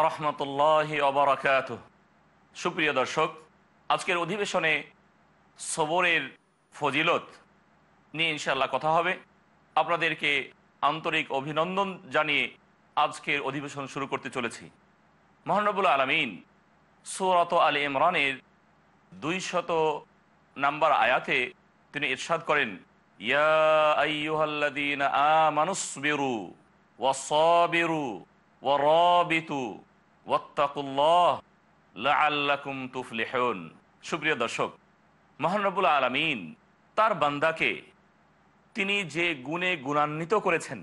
আরহামতুল্লাহ অবরাকাত সুপ্রিয় দর্শক আজকের অধিবেশনে সবরের ফজিলত নিয়ে ইনশাল্লাহ কথা হবে আপনাদেরকে আন্তরিক অভিনন্দন জানিয়ে আজকের অধিবেশন শুরু করতে চলেছি মহানবুল আলমিন সৌরত আলী ইমরানের দুইশত নাম্বার আয়াতে তিনি ইরশাদ করেন ইয়া আইয়ুহাল্লাদিন আমানুসবিরু বেরু সুপ্রিয় দর্শক মহানবুল আলামিন তার বান্দাকে তিনি যে গুণে গুণান্বিত করেছেন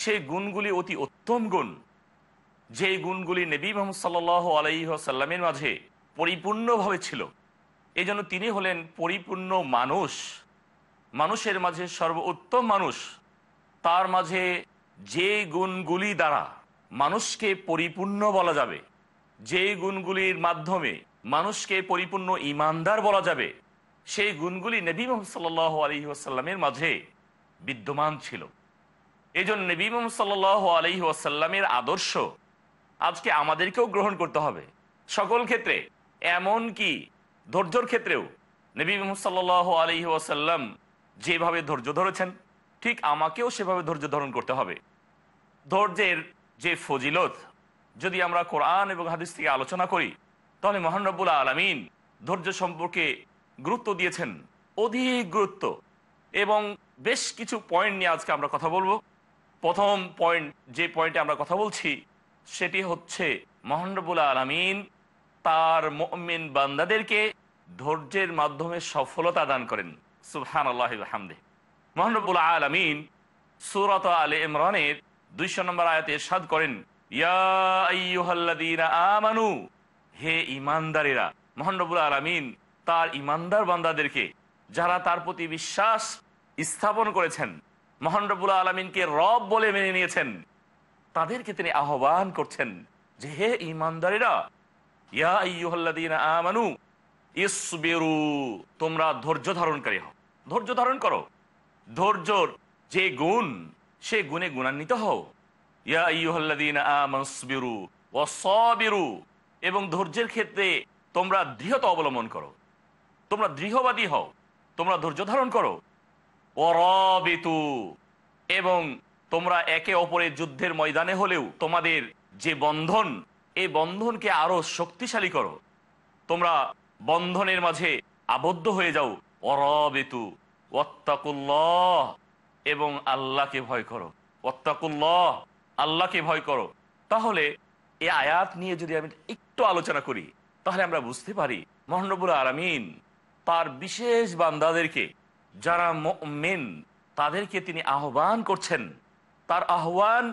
সেই গুণগুলি অতি উত্তম গুণ যে গুণগুলি নবী মোহাম্মদ সাল্লাহ আলাইসাল্লামের মাঝে পরিপূর্ণভাবে ছিল এই তিনি হলেন পরিপূর্ণ মানুষ মানুষের মাঝে সর্বোত্তম মানুষ তার মাঝে যে গুণগুলি দ্বারা মানুষকে পরিপূর্ণ বলা যাবে যে গুণগুলির মাধ্যমে মানুষকে পরিপূর্ণ ইমানদার বলা যাবে সেই গুণগুলি নবী মোহাম্মদ সাল্লাহ আলহিহাসাল্লামের মাঝে বিদ্যমান ছিল এই জন্য নবী মোহাম্মদ আলি আলহিহাসাল্লামের আদর্শ আজকে আমাদেরকেও গ্রহণ করতে হবে সকল ক্ষেত্রে এমন কি ধৈর্যর ক্ষেত্রেও নবী মোহাম্মদ আলি আলহিহাসাল্লাম যেভাবে ধৈর্য ধরেছেন ঠিক আমাকেও সেভাবে ধৈর্য ধারণ করতে হবে ধৈর্যের যে ফজিলত যদি আমরা কোরআন এবং হাদিস থেকে আলোচনা করি তাহলে মোহানরবুল্লা আলমিন ধৈর্য সম্পর্কে গুরুত্ব দিয়েছেন অধিক গুরুত্ব এবং বেশ কিছু পয়েন্ট নিয়ে আজকে আমরা কথা বলবো প্রথম পয়েন্ট যে পয়েন্টে আমরা কথা বলছি সেটি হচ্ছে মোহানরবুল্লা আলমিন তার মমিন বান্দাদেরকে ধৈর্যের মাধ্যমে সফলতা দান করেন সুহান আল্লাহ হামদে আলমিন সুরত আল ইমরানের দুইশো নম্বর আয়াতে এরশাদ করেন আমানু হে ইমানদারেরা মোহানবুল আলমিন তার ইমানদার বান্দাদেরকে যারা তার প্রতি বিশ্বাস স্থাপন করেছেন মোহানরবুল আলমিনকে রব বলে মেনে নিয়েছেন তাদেরকে তিনি আহ্বান করছেন যে হে ইমানদারেরা আমানু ইসবেরু তোমরা ধৈর্য ধারণকারী হও ধৈর্য ধারণ করো ধৈর্যর যে গুণ সে গুণে গুণান্বিত হও ইয়া এবং ধৈর্যের ক্ষেত্রে তোমরা দৃঢ়তা অবলম্বন করো তোমরা দৃঢ়বাদী হও তোমরা ধৈর্য ধারণ করো অরবিতু এবং তোমরা একে অপরের যুদ্ধের ময়দানে হলেও তোমাদের যে বন্ধন এই বন্ধনকে আরো শক্তিশালী করো তোমরা বন্ধনের মাঝে আবদ্ধ হয়ে যাও অরবিতু অত্তাকুল্লাহ এবং আল্লাহকে ভয় করো অত্তাকুল্লাহ আল্লাহকে ভয় করো তাহলে এই আয়াত নিয়ে যদি আমি একটু আলোচনা করি তাহলে আমরা বুঝতে পারি মহানবুল আরামিন তার বিশেষ বান্দাদেরকে যারা মেন তাদেরকে তিনি আহ্বান করছেন তার আহ্বান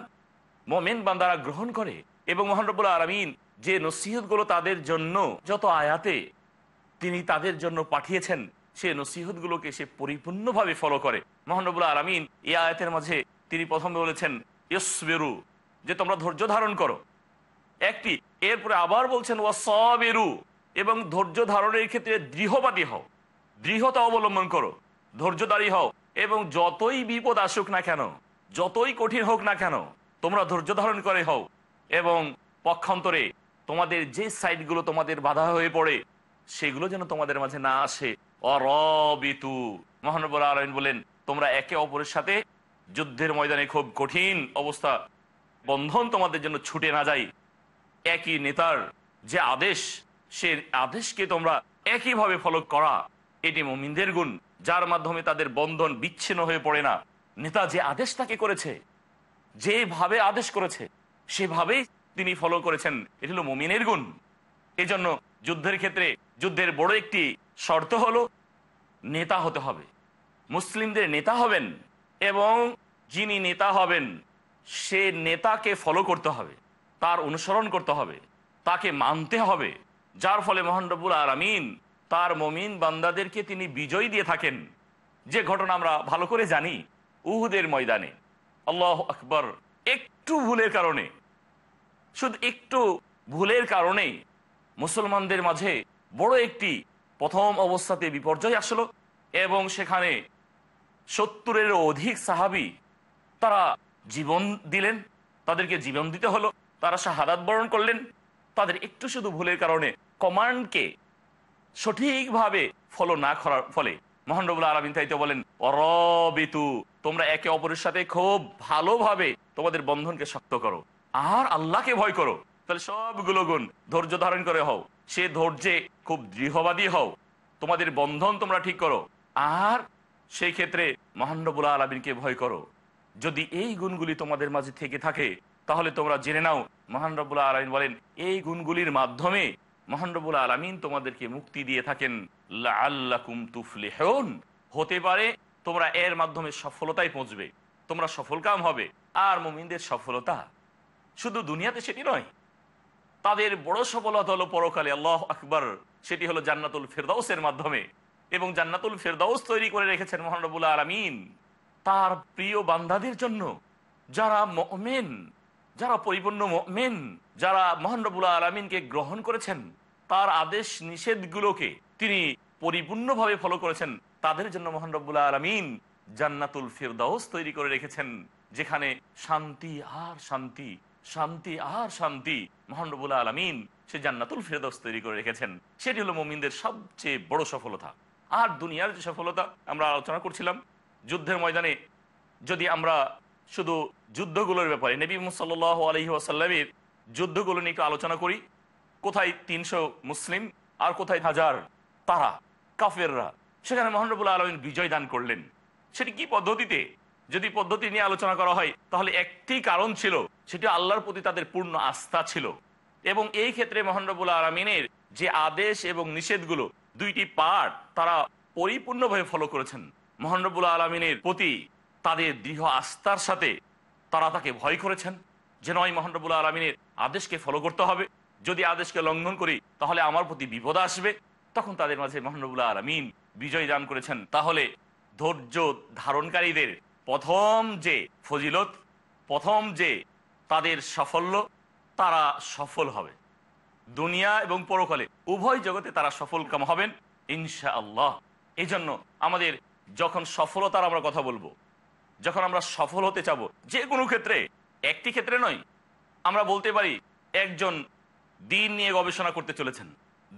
মোমেন বান্দারা গ্রহণ করে এবং মহানবুল আরামিন যে নসিহতগুলো তাদের জন্য যত আয়াতে তিনি তাদের জন্য পাঠিয়েছেন সে নসিহত গুলোকে সে পরিপূর্ণভাবে ফলো করে মহানবুল আলমিন এই আয়াতের মাঝে তিনি প্রথমে বলেছেন ইসবেরু যে তোমরা ধৈর্য ধারণ করো একটি এরপরে আবার বলছেন ও সবেরু এবং ধৈর্য ধারণের ক্ষেত্রে দৃঢ়বাদী হও দৃঢ়তা অবলম্বন করো ধৈর্যদারী হও এবং যতই বিপদ আসুক না কেন যতই কঠিন হোক না কেন তোমরা ধৈর্য ধারণ করে হও এবং পক্ষান্তরে তোমাদের যে সাইডগুলো তোমাদের বাধা হয়ে পড়ে সেগুলো যেন তোমাদের মাঝে না আসে অরবিতু মহানবুল আলমিন বলেন তোমরা একে অপরের সাথে যুদ্ধের ময়দানে খুব কঠিন অবস্থা বন্ধন তোমাদের জন্য ছুটে না যায় একই নেতার যে আদেশ সে আদেশকে তোমরা একইভাবে ফলো করা এটি মোমিনদের গুণ যার মাধ্যমে তাদের বন্ধন বিচ্ছিন্ন হয়ে পড়ে না নেতা যে আদেশ তাকে করেছে যেভাবে আদেশ করেছে সেভাবেই তিনি ফলো করেছেন এটি হলো মমিনের গুণ এজন্য যুদ্ধের ক্ষেত্রে যুদ্ধের বড় একটি শর্ত হলো নেতা হতে হবে মুসলিমদের নেতা হবেন এবং যিনি নেতা হবেন সে নেতাকে ফলো করতে হবে তার অনুসরণ করতে হবে তাকে মানতে হবে যার ফলে মোহানরবুল আরামিন তার মমিন বান্দাদেরকে তিনি বিজয় দিয়ে থাকেন যে ঘটনা আমরা ভালো করে জানি উহুদের ময়দানে আল্লাহ আকবর একটু ভুলের কারণে শুধু একটু ভুলের কারণে মুসলমানদের মাঝে বড় একটি প্রথম অবস্থাতে বিপর্যয় আসলো এবং সেখানে সত্তরের অধিক সাহাবি তারা জীবন দিলেন তাদেরকে জীবন দিতে হলো তারা শাহাদাত বরণ করলেন তাদের একটু শুধু ভুলের কারণে কমান্ডকে সঠিকভাবে ফলো না করার ফলে মহানরবুল আলমিন তাইতে বলেন অরবিতু তোমরা একে অপরের সাথে খুব ভালোভাবে তোমাদের বন্ধনকে শক্ত করো আর আল্লাহকে ভয় করো তাহলে সবগুলো গুণ ধৈর্য ধারণ করে হও সে ধৈর্যে খুব দৃঢ়বাদী হও তোমাদের বন্ধন তোমরা ঠিক করো আর সেই ক্ষেত্রে মহানবুল আলমিনকে ভয় করো যদি এই গুণগুলি তোমাদের মাঝে থেকে থাকে তাহলে তোমরা জেনে নাও মহানরবুল্লা আলমিন বলেন এই গুণগুলির মাধ্যমে মহানরবুল আলমিন তোমাদেরকে মুক্তি দিয়ে থাকেন আল্লাকুম তুফলে হেউন হতে পারে তোমরা এর মাধ্যমে সফলতায় পৌঁছবে তোমরা সফলকাম হবে আর মোমিনদের সফলতা শুধু দুনিয়াতে সেটি নয় তাদের বড় সফলতা হলো পরকালে আল্লাহ আকবর সেটি হলো জান্নাতুল ফেরদাউসের মাধ্যমে এবং জান্নাতুল ফেরদাউস তৈরি করে রেখেছেন মহানবুল আলমিন তার প্রিয় বান্ধাদের জন্য যারা মেন যারা পরিপূর্ণ মেন যারা মহানবুল আলমিনকে গ্রহণ করেছেন তার আদেশ নিষেধগুলোকে তিনি পরিপূর্ণভাবে ফলো করেছেন তাদের জন্য মহানরবুল্লা আলমিন জান্নাতুল ফেরদাউস তৈরি করে রেখেছেন যেখানে শান্তি আর শান্তি শান্তি আর শান্তি মহানবুল আলমিন সে জান্নাতুল ফেরদোস তৈরি করে রেখেছেন সেটি হলো মোমিনদের সবচেয়ে বড় সফলতা আর দুনিয়ার যে সফলতা আমরা আলোচনা করছিলাম যুদ্ধের ময়দানে যদি আমরা শুধু যুদ্ধগুলোর ব্যাপারে নবী মুসাল্ল আলহি আসাল্লামের যুদ্ধগুলো নিয়ে একটু আলোচনা করি কোথায় তিনশো মুসলিম আর কোথায় হাজার তারা কাফেররা সেখানে মহানবুল আলমিন বিজয় দান করলেন সেটি কি পদ্ধতিতে যদি পদ্ধতি নিয়ে আলোচনা করা হয় তাহলে একটি কারণ ছিল সেটি আল্লাহর প্রতি তাদের পূর্ণ আস্থা ছিল এবং এই ক্ষেত্রে মহানরবুল আরামিনের যে আদেশ এবং নিষেধগুলো দুইটি পাঠ তারা পরিপূর্ণভাবে ফলো করেছেন মহানরবুল আলমিনের প্রতি তাদের দৃঢ় আস্থার সাথে তারা তাকে ভয় করেছেন যে নয় মহানরবুল আলমিনের আদেশকে ফলো করতে হবে যদি আদেশকে লঙ্ঘন করি তাহলে আমার প্রতি বিপদ আসবে তখন তাদের মাঝে মহানবুল্লাহ আলমিন বিজয় দান করেছেন তাহলে ধৈর্য ধারণকারীদের প্রথম যে ফজিলত প্রথম যে তাদের সাফল্য তারা সফল হবে দুনিয়া এবং পরকালে উভয় জগতে তারা সফলকাম হবেন ইনশা আল্লাহ এই জন্য আমাদের যখন সফলতার আমরা কথা বলবো যখন আমরা সফল হতে চাব যে কোনো ক্ষেত্রে একটি ক্ষেত্রে নয় আমরা বলতে পারি একজন দিন নিয়ে গবেষণা করতে চলেছেন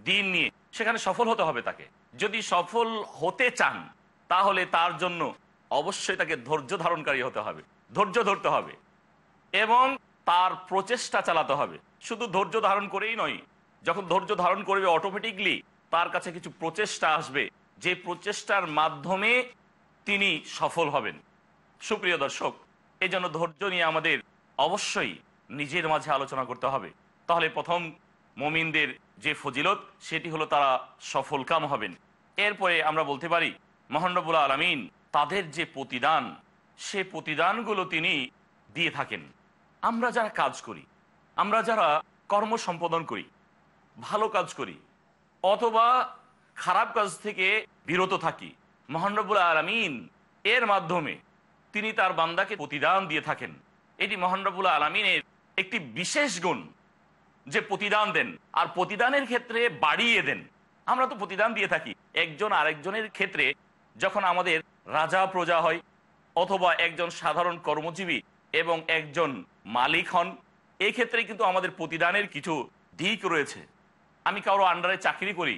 দিন নিয়ে সেখানে সফল হতে হবে তাকে যদি সফল হতে চান তাহলে তার জন্য অবশ্যই তাকে ধৈর্য ধারণকারী হতে হবে ধৈর্য ধরতে হবে এবং তার প্রচেষ্টা চালাতে হবে শুধু ধৈর্য ধারণ করেই নয় যখন ধৈর্য ধারণ করবে অটোমেটিকলি তার কাছে কিছু প্রচেষ্টা আসবে যে প্রচেষ্টার মাধ্যমে তিনি সফল হবেন সুপ্রিয় দর্শক এই জন্য ধৈর্য নিয়ে আমাদের অবশ্যই নিজের মাঝে আলোচনা করতে হবে তাহলে প্রথম মমিনদের যে ফজিলত সেটি হলো তারা সফলকাম হবেন এরপরে আমরা বলতে পারি মহানবুল আলমিন তাদের যে প্রতিদান সে প্রতিদানগুলো তিনি দিয়ে থাকেন আমরা যারা কাজ করি আমরা যারা কর্ম সম্পাদন করি ভালো কাজ করি অথবা খারাপ কাজ থেকে বিরত থাকি মহানবুল আলমিন এর মাধ্যমে তিনি তার বান্দাকে প্রতিদান দিয়ে থাকেন এটি মহানবুল আলমিনের একটি বিশেষ গুণ যে প্রতিদান দেন আর প্রতিদানের ক্ষেত্রে বাড়িয়ে দেন আমরা তো প্রতিদান দিয়ে থাকি একজন আরেকজনের ক্ষেত্রে যখন আমাদের রাজা প্রজা হয় অথবা একজন সাধারণ কর্মজীবী এবং একজন মালিক হন এক্ষেত্রে কিন্তু আমাদের প্রতিদানের কিছু দিক রয়েছে আমি কারো আন্ডারে চাকরি করি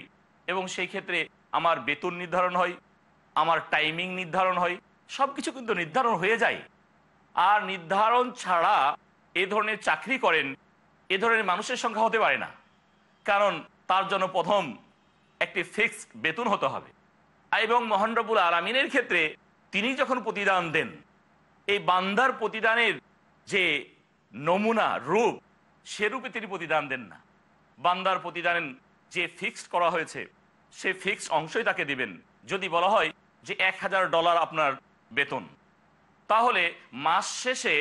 এবং সেই ক্ষেত্রে আমার বেতন নির্ধারণ হয় আমার টাইমিং নির্ধারণ হয় সব কিছু কিন্তু নির্ধারণ হয়ে যায় আর নির্ধারণ ছাড়া এ ধরনের চাকরি করেন এ ধরনের মানুষের সংখ্যা হতে পারে না কারণ তার জন্য প্রথম একটি ফিক্সড বেতন হতে হবে এবং মহানরবুল আলমিনের ক্ষেত্রে তিনি যখন প্রতিদান দেন এই বান্দার প্রতিদানের যে নমুনা রূপ সেরূপে তিনি প্রতিদান দেন না বান্দার প্রতিদানের যে ফিক্সড করা হয়েছে সে ফিক্সড অংশই তাকে দিবেন যদি বলা হয় যে এক হাজার ডলার আপনার বেতন তাহলে মাস শেষে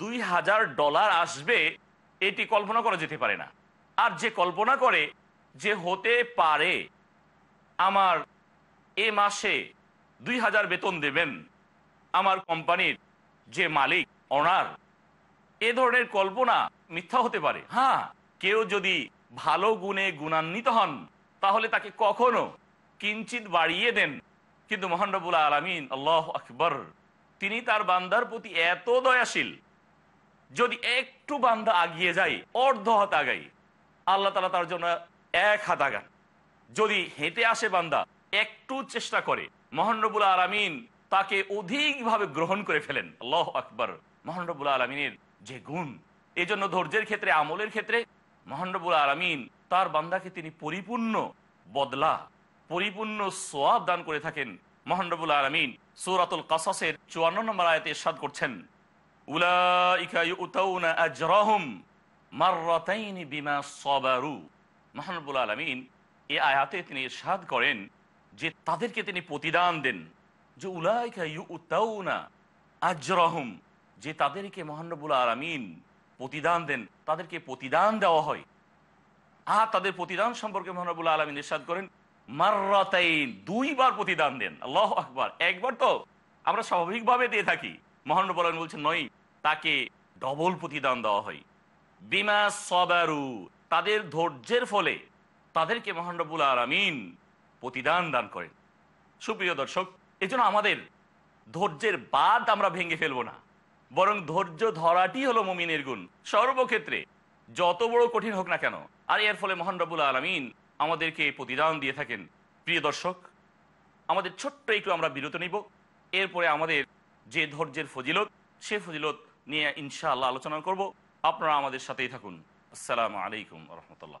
দুই হাজার ডলার আসবে এটি কল্পনা করা যেতে পারে না আর যে কল্পনা করে যে হতে পারে আমার এ মাসে দুই হাজার বেতন দেবেন আমার কোম্পানির যে মালিক অনার এ ধরনের কল্পনা মিথ্যা হতে পারে হ্যাঁ কেউ যদি ভালো গুণে গুণান্বিত হন তাহলে তাকে কখনো কিঞ্চিত বাড়িয়ে দেন কিন্তু মোহানরবুল আলমিন আল্লাহ আকবর তিনি তার বান্দার প্রতি এত দয়াশীল যদি একটু বান্দা আগিয়ে যায় অর্ধ হাত আগাই আল্লাহ তালা তার জন্য এক হাত আগান যদি হেঁটে আসে বান্দা একটু চেষ্টা করে মহানরবুল আলমিন তাকে অধিক ভাবে গ্রহণ করে ফেলেন আল্লাহ আকবর মহানরবুল আলমিনের যে গুণ এই জন্য ধৈর্যের ক্ষেত্রে আমলের ক্ষেত্রে মহানরবুল আলমিন তার বান্দাকে তিনি পরিপূর্ণ বদলা পরিপূর্ণ সোয়াব দান করে থাকেন মহানরবুল আলমিন সৌরাতুল কাসাসের চুয়ান্ন নম্বর আয়তে সাদ করছেন মহানবুল আলমিন এ আয়াতে তিনি সাদ করেন যে তাদেরকে তিনি প্রতিদান দেন যে উলাইকা যে তাদেরকে মহানবুল আরামিন প্রতিদান দেন তাদেরকে প্রতিদান দেওয়া হয় আর তাদের প্রতিদান সম্পর্কে মহানবুল আলমিন ইসাদ করেন মার্রাতাইন দুইবার প্রতিদান দেন আল্লাহ আকবার একবার তো আমরা স্বাভাবিকভাবে দিয়ে থাকি মহানবুল আলমিন বলছেন নয় তাকে ডবল প্রতিদান দেওয়া হয় বিমা সবারু তাদের ধৈর্যের ফলে তাদেরকে মহানবুল আরামিন প্রতিদান দান করেন সুপ্রিয় দর্শক জন্য আমাদের ধৈর্যের বাদ আমরা ভেঙে ফেলবো না বরং ধৈর্য ধরাটি হলো মমিনের গুণ সর্বক্ষেত্রে যত বড় কঠিন হোক না কেন আর এর ফলে মহান রবুল আলমিন আমাদেরকে প্রতিদান দিয়ে থাকেন প্রিয় দর্শক আমাদের ছোট্ট একটু আমরা বিরত নিব এরপরে আমাদের যে ধৈর্যের ফজিলত সে ফজিলত নিয়ে ইনশাআল্লাহ আলোচনা করব আপনারা আমাদের সাথেই থাকুন আসসালামু আলাইকুম রহমতুল্লাহ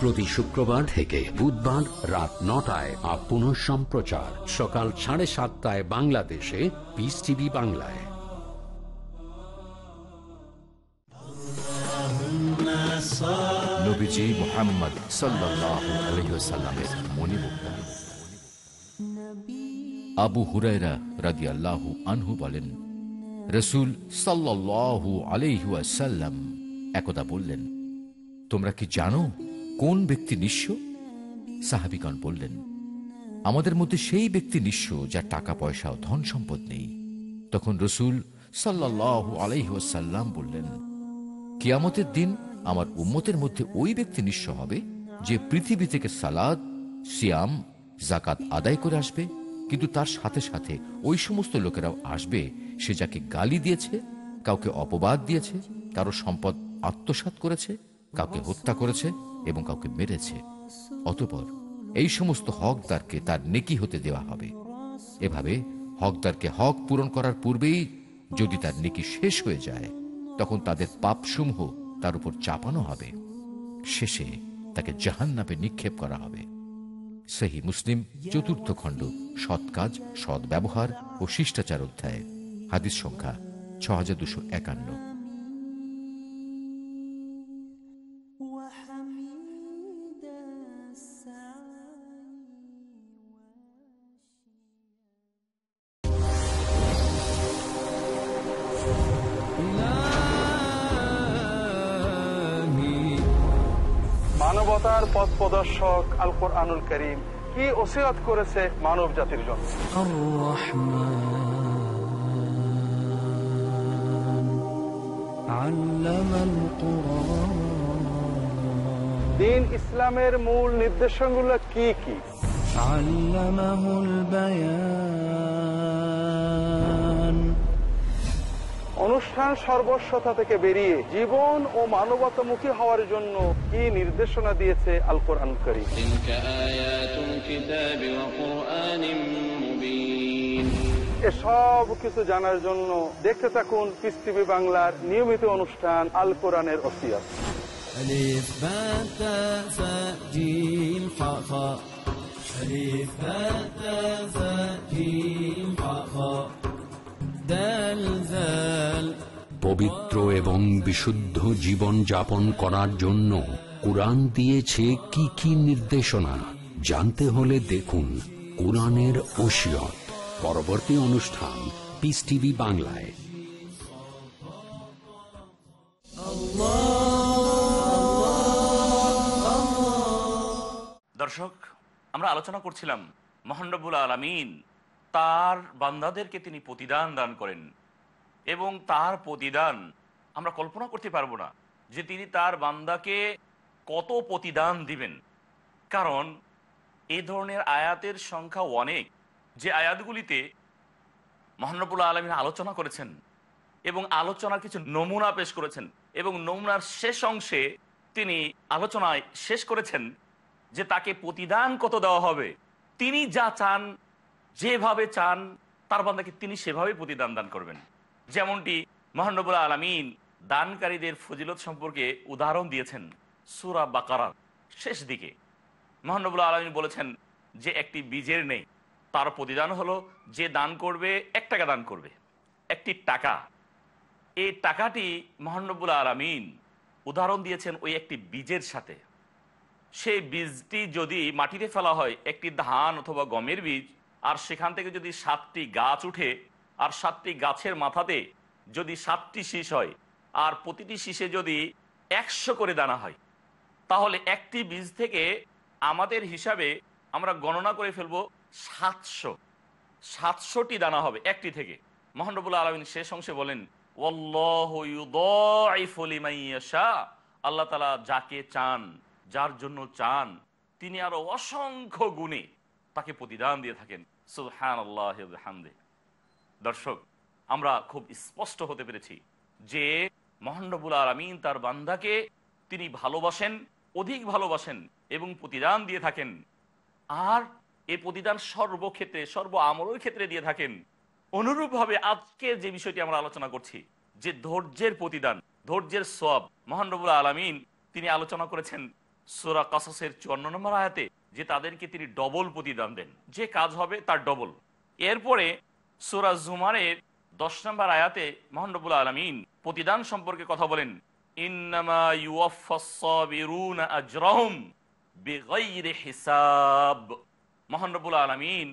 প্রতি শুক্রবার থেকে বুধবার রাত নটায় আর পুনঃ সম্প্রচার সকাল সাড়ে সাতটায় বাংলাদেশে পিস টিভি বাংলায় নবীজি মোহাম্মদ সাল্লাল্লাহু আলাইহি ওয়াসাল্লামের আবু হুরায়রা রাদিয়াল্লাহু আনহু বলেন রসুল সাল্লাল্লাহু আলাইহি ওয়াসাল্লাম একদা বললেন তোমরা কি জানো কোন ব্যক্তি নিঃস্ব সাহাবিগণ বললেন আমাদের মধ্যে সেই ব্যক্তি নিঃস্ব যার টাকা পয়সা ও ধন সম্পদ নেই তখন রসুল সাল্লাহ আলাইহাল্লাম বললেন কিয়ামতের দিন আমার উম্মতের মধ্যে ওই ব্যক্তি নিঃস্ব হবে যে পৃথিবী থেকে সালাদ সিয়াম জাকাত আদায় করে আসবে কিন্তু তার সাথে সাথে ওই সমস্ত লোকেরাও আসবে সে যাকে গালি দিয়েছে কাউকে অপবাদ দিয়েছে কারো সম্পদ আত্মসাত করেছে কাউকে হত্যা করেছে এবং কাউকে মেরেছে অতপর এই সমস্ত হকদারকে তার নেকি হতে দেওয়া হবে এভাবে হকদারকে হক পূরণ করার পূর্বেই যদি তার নেকি শেষ হয়ে যায় তখন তাদের পাপসমূহ তার উপর চাপানো হবে শেষে তাকে জাহান নামে নিক্ষেপ করা হবে সেহী মুসলিম চতুর্থ খণ্ড সৎ কাজ সদ্ব্যবহার ও শিষ্টাচার অধ্যায় হাদিস সংখ্যা ছ হাজার দুশো একান্ন শাসক আল কোরআনুল করিম কি ওসিরাত করেছে মানব জাতির জন্য দিন ইসলামের মূল নির্দেশন গুলো কি কি আল্লামাহুল বায়ান অনুষ্ঠান সর্বস্বতা থেকে বেরিয়ে জীবন ও মানবতামুখী হওয়ার জন্য কি নির্দেশনা দিয়েছে আল কোরআন করি সব কিছু জানার জন্য দেখতে থাকুন পিস টিভি বাংলার নিয়মিত অনুষ্ঠান আল কোরআনের অসিয়াস ألف باء পবিত্র এবং বিশুদ্ধ জীবন যাপন করার জন্য কোরআন দিয়েছে কি কি নির্দেশনা জানতে হলে দেখুন কোরআনের ওসিয়ত পরবর্তী অনুষ্ঠান পিস টিভি বাংলায় দর্শক আমরা আলোচনা করছিলাম মহানবুল আলমিন তার বান্দাদেরকে তিনি প্রতিদান দান করেন এবং তার প্রতিদান আমরা কল্পনা করতে পারবো না যে তিনি তার বান্দাকে কত প্রতিদান দিবেন কারণ এ ধরনের আয়াতের সংখ্যা অনেক যে আয়াতগুলিতে মহানবুল্লা আলমিন আলোচনা করেছেন এবং আলোচনার কিছু নমুনা পেশ করেছেন এবং নমুনার শেষ অংশে তিনি আলোচনায় শেষ করেছেন যে তাকে প্রতিদান কত দেওয়া হবে তিনি যা চান যেভাবে চান তার বান্দাকে তিনি সেভাবে প্রতিদান দান করবেন যেমনটি মহানবুল আলমিন দানকারীদের ফজিলত সম্পর্কে উদাহরণ দিয়েছেন সুরা বাকারার শেষ দিকে মহানবুল আলমিন বলেছেন যে একটি বীজের নেই তার প্রতিদান হলো যে দান করবে এক টাকা দান করবে একটি টাকা এই টাকাটি মহানবুল আলমিন উদাহরণ দিয়েছেন ওই একটি বীজের সাথে সেই বীজটি যদি মাটিতে ফেলা হয় একটি ধান অথবা গমের বীজ আর সেখান থেকে যদি সাতটি গাছ উঠে আর সাতটি গাছের মাথাতে যদি সাতটি শীষ হয় আর প্রতিটি শীষে যদি একশো করে দানা হয় তাহলে একটি বীজ থেকে আমাদের হিসাবে আমরা গণনা করে ফেলবো সাতশো সাতশোটি দানা হবে একটি থেকে মহানবুল আলমিন শেষ অংশে বলেন আল্লাহ তালা যাকে চান যার জন্য চান তিনি আরো অসংখ্য গুণে তাকে প্রতিদান দিয়ে থাকেন সুহান আল্লাহ হামদে দর্শক আমরা খুব স্পষ্ট হতে পেরেছি যে মহানবুল আলমিন তার বান্ধাকে তিনি ভালোবাসেন অধিক ভালোবাসেন এবং প্রতিদান দিয়ে থাকেন আর এ প্রতিদান সর্বক্ষেত্রে সর্ব আমলের ক্ষেত্রে দিয়ে থাকেন অনুরূপভাবে আজকে যে বিষয়টি আমরা আলোচনা করছি যে ধৈর্যের প্রতিদান ধৈর্যের সব মহানবুল আলমিন তিনি আলোচনা করেছেন সোরা কাসাসের চুয়ান্ন নম্বর আয়াতে যে তাদেরকে তিনি ডবল প্রতিদান দেন যে কাজ হবে তার ডবল এরপরে সুরা জুমারের দশ নম্বর আয়াতে মহানবুল আলমিন প্রতিদান সম্পর্কে কথা বলেন মহানবুল আলমিন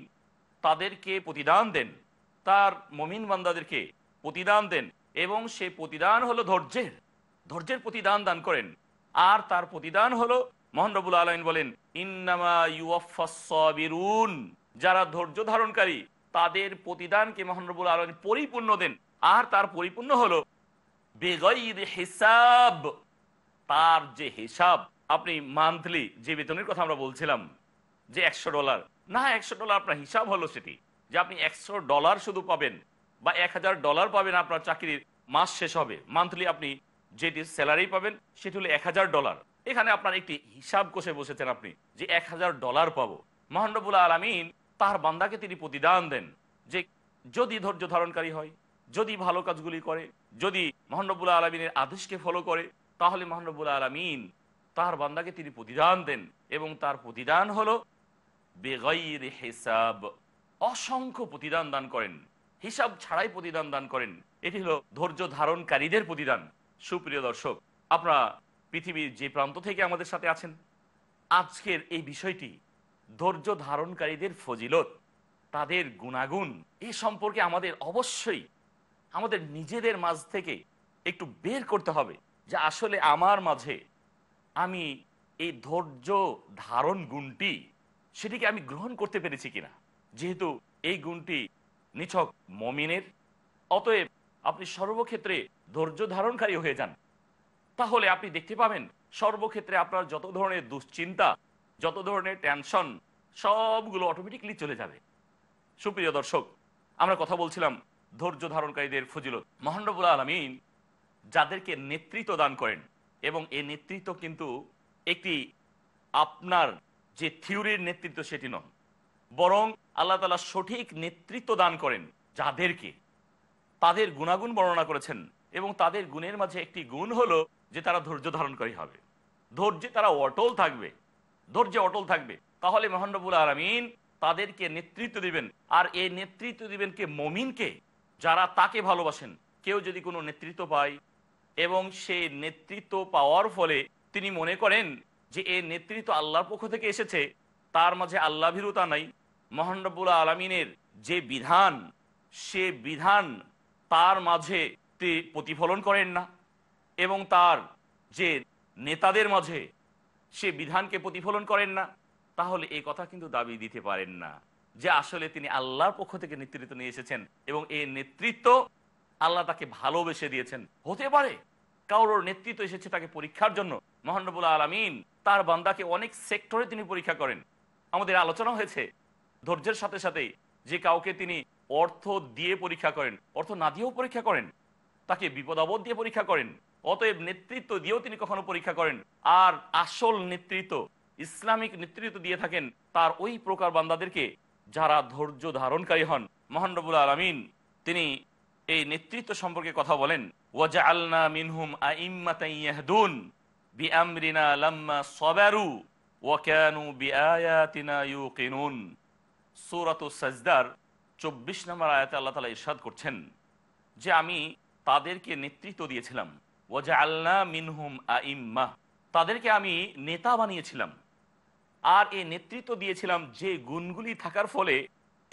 তাদেরকে প্রতিদান দেন তার মমিন বান্দাদেরকে প্রতিদান দেন এবং সে প্রতিদান হলো ধৈর্যের ধৈর্যের প্রতিদান দান করেন আর তার প্রতিদান হলো মহানবুল আলমিন বলেন ইন্নামা ইউফাসবিরুন যারা ধৈর্য ধারণকারী তাদের প্রতিদানকে মহানবুল আলম পরিপূর্ণ দেন আর তার পরিপূর্ণ হলো বেগৈর হিসাব তার যে হিসাব আপনি মান্থলি যে বেতনের কথা আমরা বলছিলাম যে একশো ডলার না একশো ডলার আপনার হিসাব হলো সেটি যে আপনি একশো ডলার শুধু পাবেন বা এক হাজার ডলার পাবেন আপনার চাকরির মাস শেষ হবে মান্থলি আপনি যেটি স্যালারি পাবেন সেটি হলো এক হাজার ডলার এখানে আপনার একটি হিসাব কষে বসেছেন আপনি যে এক হাজার ডলার পাবো মহানবুল আলমিন তার বান্দাকে তিনি প্রতিদান দেন যে যদি ধৈর্য ধারণকারী হয় যদি ভালো কাজগুলি করে যদি মহানবুল্লাহ আলমিনের আদেশকে ফলো করে তাহলে মহানবুল্লাহ আলমিন তার বান্দাকে তিনি প্রতিদান দেন এবং তার প্রতিদান হল বেগৈর হিসাব অসংখ্য প্রতিদান দান করেন হিসাব ছাড়াই প্রতিদান দান করেন এটি হলো ধৈর্য ধারণকারীদের প্রতিদান সুপ্রিয় দর্শক আপনারা পৃথিবীর যে প্রান্ত থেকে আমাদের সাথে আছেন আজকের এই বিষয়টি ধৈর্য ধারণকারীদের ফজিলত তাদের গুণাগুণ এ সম্পর্কে আমাদের অবশ্যই আমাদের নিজেদের মাঝ থেকে একটু বের করতে হবে যে আসলে আমার মাঝে আমি এই ধৈর্য ধারণ গুণটি সেটিকে আমি গ্রহণ করতে পেরেছি কিনা যেহেতু এই গুণটি নিছক মমিনের অতএব আপনি সর্বক্ষেত্রে ধৈর্য ধারণকারী হয়ে যান তাহলে আপনি দেখতে পাবেন সর্বক্ষেত্রে আপনার যত ধরনের দুশ্চিন্তা যত ধরনের টেনশন সবগুলো অটোমেটিকলি চলে যাবে সুপ্রিয় দর্শক আমরা কথা বলছিলাম ধৈর্য ধারণকারীদের ফজিলত মহানবুল আলমিন যাদেরকে নেতৃত্ব দান করেন এবং এই নেতৃত্ব কিন্তু একটি আপনার যে থিওরির নেতৃত্ব সেটি নন বরং আল্লাহ তালা সঠিক নেতৃত্ব দান করেন যাদেরকে তাদের গুণাগুণ বর্ণনা করেছেন এবং তাদের গুণের মাঝে একটি গুণ হলো যে তারা ধৈর্য ধারণকারী হবে ধৈর্যে তারা অটল থাকবে ধৈর্য অটল থাকবে তাহলে মহানবুল আলমিন তাদেরকে নেতৃত্ব দিবেন আর এই নেতৃত্ব দিবেন কে মমিনকে যারা তাকে ভালোবাসেন কেউ যদি কোনো নেতৃত্ব পায় এবং সেই নেতৃত্ব পাওয়ার ফলে তিনি মনে করেন যে এই নেতৃত্ব আল্লাহর পক্ষ থেকে এসেছে তার মাঝে আল্লাহ ভীরুতা নাই মহানবুল আলমিনের যে বিধান সে বিধান তার মাঝে প্রতিফলন করেন না এবং তার যে নেতাদের মাঝে সে বিধানকে প্রতিফলন করেন না তাহলে এই কথা কিন্তু দাবি দিতে পারেন না যে আসলে তিনি আল্লাহর পক্ষ থেকে নেতৃত্ব নিয়ে এসেছেন এবং এই নেতৃত্ব আল্লাহ তাকে ভালোবেসে দিয়েছেন হতে পারে কারোর নেতৃত্ব এসেছে তাকে পরীক্ষার জন্য মহানবুল্লা আলমিন তার বান্দাকে অনেক সেক্টরে তিনি পরীক্ষা করেন আমাদের আলোচনা হয়েছে ধৈর্যের সাথে সাথে যে কাউকে তিনি অর্থ দিয়ে পরীক্ষা করেন অর্থ না দিয়েও পরীক্ষা করেন তাকে বিপদাবদ দিয়ে পরীক্ষা করেন অতএব নেতৃত্ব দিয়েও তিনি কখনো পরীক্ষা করেন আর আসল নেতৃত্ব ইসলামিক নেতৃত্ব দিয়ে থাকেন তার ওই প্রকার বান্দাদেরকে যারা ধৈর্য ধারণকারী হন মহানবুল আলমিন তিনি এই নেতৃত্ব সম্পর্কে কথা বলেন ওয়াজা আল্না মিনহুম সবারু সাজদার নম্বর আয়াতে আল্লাহ তাআলা ইরশাদ করছেন যে আমি তাদেরকে নেতৃত্ব দিয়েছিলাম আল্লাহ তাদেরকে আমি নেতা বানিয়েছিলাম আর এই নেতৃত্ব দিয়েছিলাম যে গুণগুলি থাকার ফলে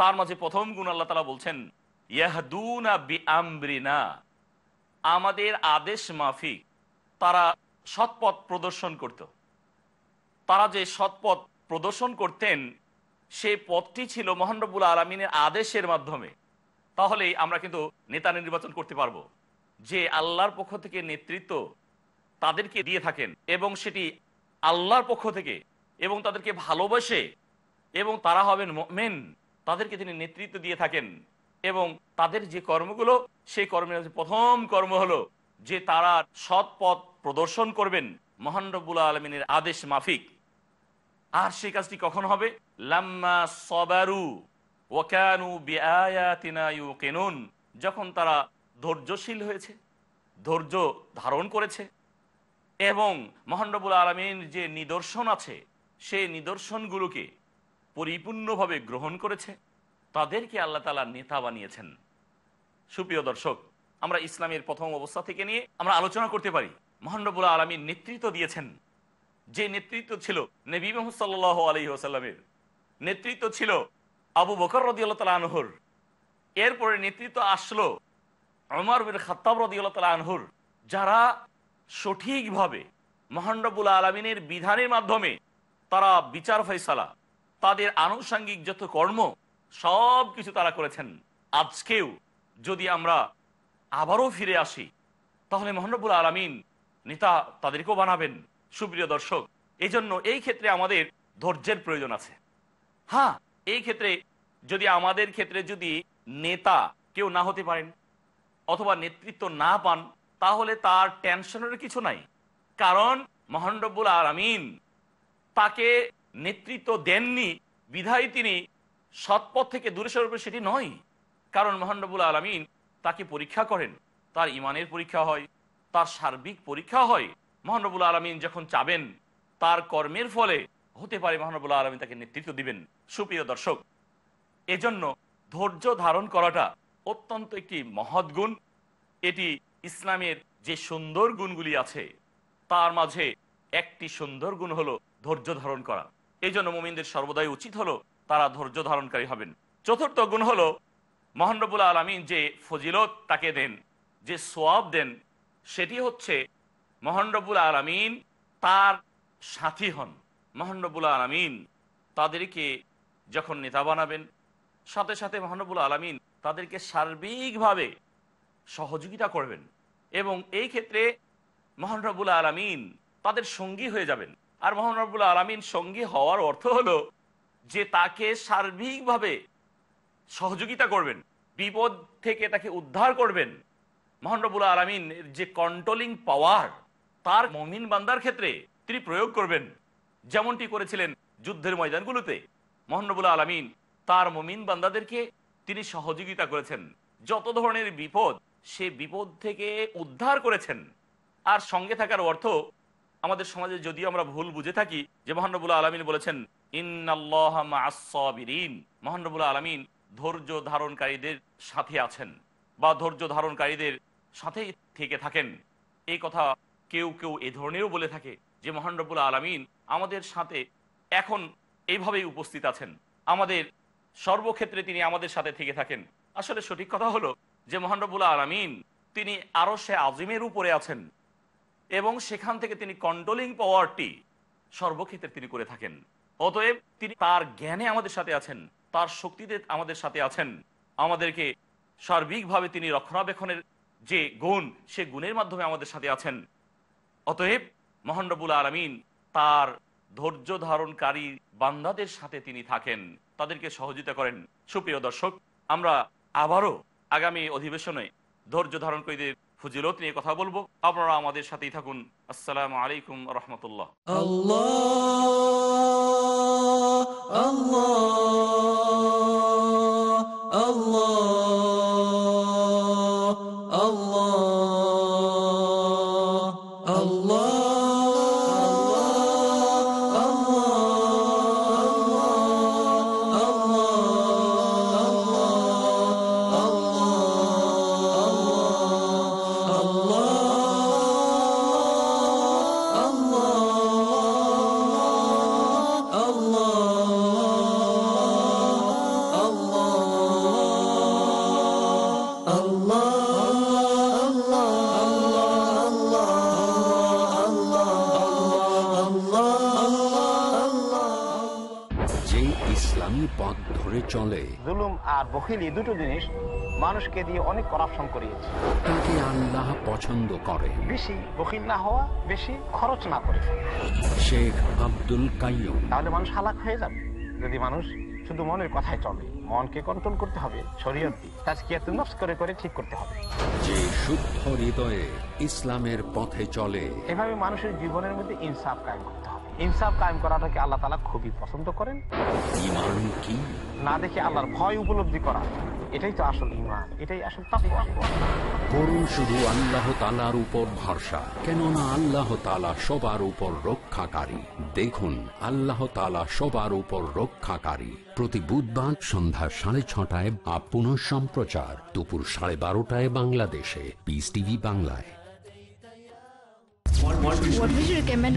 তার মাঝে প্রথম গুণ আল্লাহ তালা বলছেন আমাদের আদেশ মাফিক তারা সৎপথ প্রদর্শন করত তারা যে সৎপথ প্রদর্শন করতেন সে পথটি ছিল মহানরবুল আলমিনের আদেশের মাধ্যমে তাহলেই আমরা কিন্তু নেতা নির্বাচন করতে পারবো যে আল্লাহর পক্ষ থেকে নেতৃত্ব তাদেরকে দিয়ে থাকেন এবং সেটি আল্লাহর পক্ষ থেকে এবং তাদেরকে ভালোবাসে এবং তারা হবেন মেন তাদেরকে তিনি নেতৃত্ব দিয়ে থাকেন এবং তাদের যে কর্মগুলো সেই কর্মের প্রথম কর্ম হলো যে তারা সৎ পথ প্রদর্শন করবেন মহান রব্বুল আলমিনের আদেশ মাফিক আর সেই কাজটি কখন হবে লাম্মা সবারু ওয়াকানু তিনায়ু কেনুন যখন তারা ধৈর্যশীল হয়েছে ধৈর্য ধারণ করেছে এবং মহানবুল আলমীর যে নিদর্শন আছে সেই নিদর্শনগুলোকে পরিপূর্ণভাবে গ্রহণ করেছে তাদেরকে আল্লাহ তালা নেতা বানিয়েছেন সুপ্রিয় দর্শক আমরা ইসলামের প্রথম অবস্থা থেকে নিয়ে আমরা আলোচনা করতে পারি মহানবুল আলমীর নেতৃত্ব দিয়েছেন যে নেতৃত্ব ছিল নেবী মোহাম্মদ আলী আলহি নেতৃত্ব ছিল আবু বকর আল্লাহ তালা আনহর এরপরে নেতৃত্ব আসলো অমর বিন খাতাব রদিউল্লা আনহুর যারা সঠিকভাবে মহানরবুল আলমিনের বিধানের মাধ্যমে তারা বিচার ফয়সালা তাদের আনুষঙ্গিক যত কর্ম সব কিছু তারা করেছেন আজকেও যদি আমরা আবারও ফিরে আসি তাহলে মহানবুল আলমিন নেতা তাদেরকেও বানাবেন সুপ্রিয় দর্শক এজন্য এই ক্ষেত্রে আমাদের ধৈর্যের প্রয়োজন আছে হ্যাঁ এই ক্ষেত্রে যদি আমাদের ক্ষেত্রে যদি নেতা কেউ না হতে পারেন অথবা নেতৃত্ব না পান তাহলে তার টেনশনের কিছু নাই কারণ আর আমিন তাকে নেতৃত্ব দেননি বিধায় তিনি সৎপথ থেকে দূরে সরবে সেটি নয় কারণ মহানরবুল আমিন তাকে পরীক্ষা করেন তার ইমানের পরীক্ষা হয় তার সার্বিক পরীক্ষা হয় মহানবুল আলমিন যখন চাবেন তার কর্মের ফলে হতে পারে মহানবুল্লাহ আলমিন তাকে নেতৃত্ব দিবেন সুপ্রিয় দর্শক এজন্য ধৈর্য ধারণ করাটা অত্যন্ত একটি মহৎ গুণ এটি ইসলামের যে সুন্দর গুণগুলি আছে তার মাঝে একটি সুন্দর গুণ হলো ধৈর্য ধারণ করা এই জন্য মোমিনদের সর্বদাই উচিত হলো তারা ধৈর্য ধারণকারী হবেন চতুর্থ গুণ হলো মহানরবুল আলমিন যে ফজিলত তাকে দেন যে সোয়াব দেন সেটি হচ্ছে মহানরবুল আলমিন তার সাথী হন মহানরবুল আলমিন তাদেরকে যখন নেতা বানাবেন সাথে সাথে মহানবুল আলমিন তাদেরকে সার্বিকভাবে সহযোগিতা করবেন এবং এই ক্ষেত্রে মহানরবুল আলমিন তাদের সঙ্গী হয়ে যাবেন আর মহানরবুল আলমিন সঙ্গী হওয়ার অর্থ হলো যে তাকে সার্বিকভাবে সহযোগিতা করবেন বিপদ থেকে তাকে উদ্ধার করবেন মহানরবুল আলমিন যে কন্ট্রোলিং পাওয়ার তার মমিন বান্দার ক্ষেত্রে তিনি প্রয়োগ করবেন যেমনটি করেছিলেন যুদ্ধের ময়দানগুলোতে মহানরবুল আলমিন তার মমিন বান্দাদেরকে তিনি সহযোগিতা করেছেন যত ধরনের বিপদ সে বিপদ থেকে উদ্ধার করেছেন আর সঙ্গে থাকার অর্থ আমাদের সমাজে যদিও আমরা ভুল বুঝে থাকি যে মহানবুল্লা আলমিন বলেছেন ইন্নাল্লাহরিন মহানবুল্লা আলমিন ধৈর্য ধারণকারীদের সাথে আছেন বা ধৈর্য ধারণকারীদের সাথে থেকে থাকেন এই কথা কেউ কেউ এ ধরনেরও বলে থাকে যে মহানরবুল আলমিন আমাদের সাথে এখন এইভাবেই উপস্থিত আছেন আমাদের সর্বক্ষেত্রে তিনি আমাদের সাথে থেকে থাকেন আসলে সঠিক কথা হলো যে মহানবুল্লা আলমিন তিনি আরো সে আজিমের উপরে আছেন এবং সেখান থেকে তিনি কন্ট্রোলিং পাওয়ারটি সর্বক্ষেত্রে তিনি করে থাকেন অতএব তিনি তার জ্ঞানে আমাদের সাথে আছেন তার শক্তিতে আমাদের সাথে আছেন আমাদেরকে সার্বিকভাবে তিনি রক্ষণাবেক্ষণের যে গুণ সে গুণের মাধ্যমে আমাদের সাথে আছেন অতএব মহানবুল্লা আলমিন তার ধৈর্য ধারণকারী বান্দাদের সাথে তিনি থাকেন তাদেরকে সহযোগিতা করেন সুপ্রিয় দর্শক আমরা আবারও আগামী অধিবেশনে ধৈর্য ধারণ করে ফুজিলত নিয়ে কথা বলবো আপনারা আমাদের সাথেই থাকুন আসসালাম আলাইকুম রহমতুল্লাহ আল্লাহ যে ইসলামী পথ ধরে চলে জুলুম আর বখিলি দুটো জিনিস মানুষকে দিয়ে অনেক করাপশন করিয়েছে তাকে আল্লাহ পছন্দ করে বেশি বখিল না হওয়া বেশি খরচ না করে শেখ আব্দুল কাইম তাহলে মানুষ হালাক হয়ে যাবে যদি মানুষ শুধু মনের কথাই চলে মনকে কন্ট্রোল করতে হবে শরীয়ত নফস করে করে ঠিক করতে হবে যে শুদ্ধ হৃদয়ে ইসলামের পথে চলে এভাবে মানুষের জীবনের মধ্যে ইনসাফ কায়েম করে ইনসাফ কায়েম করাটাকে আল্লাহ তালা খুবই পছন্দ করেন ইমান কি না দেখে আল্লাহর ভয় উপলব্ধি করা এটাই তো আসল ইমান এটাই আসল করুন শুধু আল্লাহ তালার উপর ভরসা কেননা আল্লাহ তালা সবার উপর রক্ষাকারী দেখুন আল্লাহ তালা সবার উপর রক্ষাকারী প্রতি বুধবার সন্ধ্যা সাড়ে ছটায় আপন সম্প্রচার দুপুর সাড়ে বারোটায় বাংলাদেশে পিস টিভি বাংলায় What, what, what would you recommend?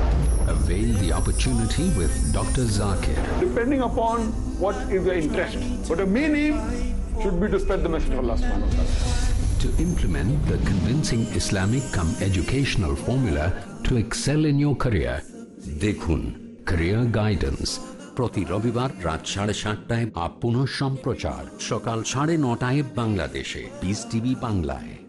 Avail the opportunity with Dr. Zakir. Depending upon what is your interest. But the main aim should be to spread the message of Allah subhanahu wa ta'ala to implement the convincing Islamic come educational formula to excel in your career. Dekhun career guidance প্রতি রবিবার রাত সাড়ে সাতটায় up সম্প্রচার সকাল সাড়ে নটায় বাংলাদেশে পিস টিভি বাংলায়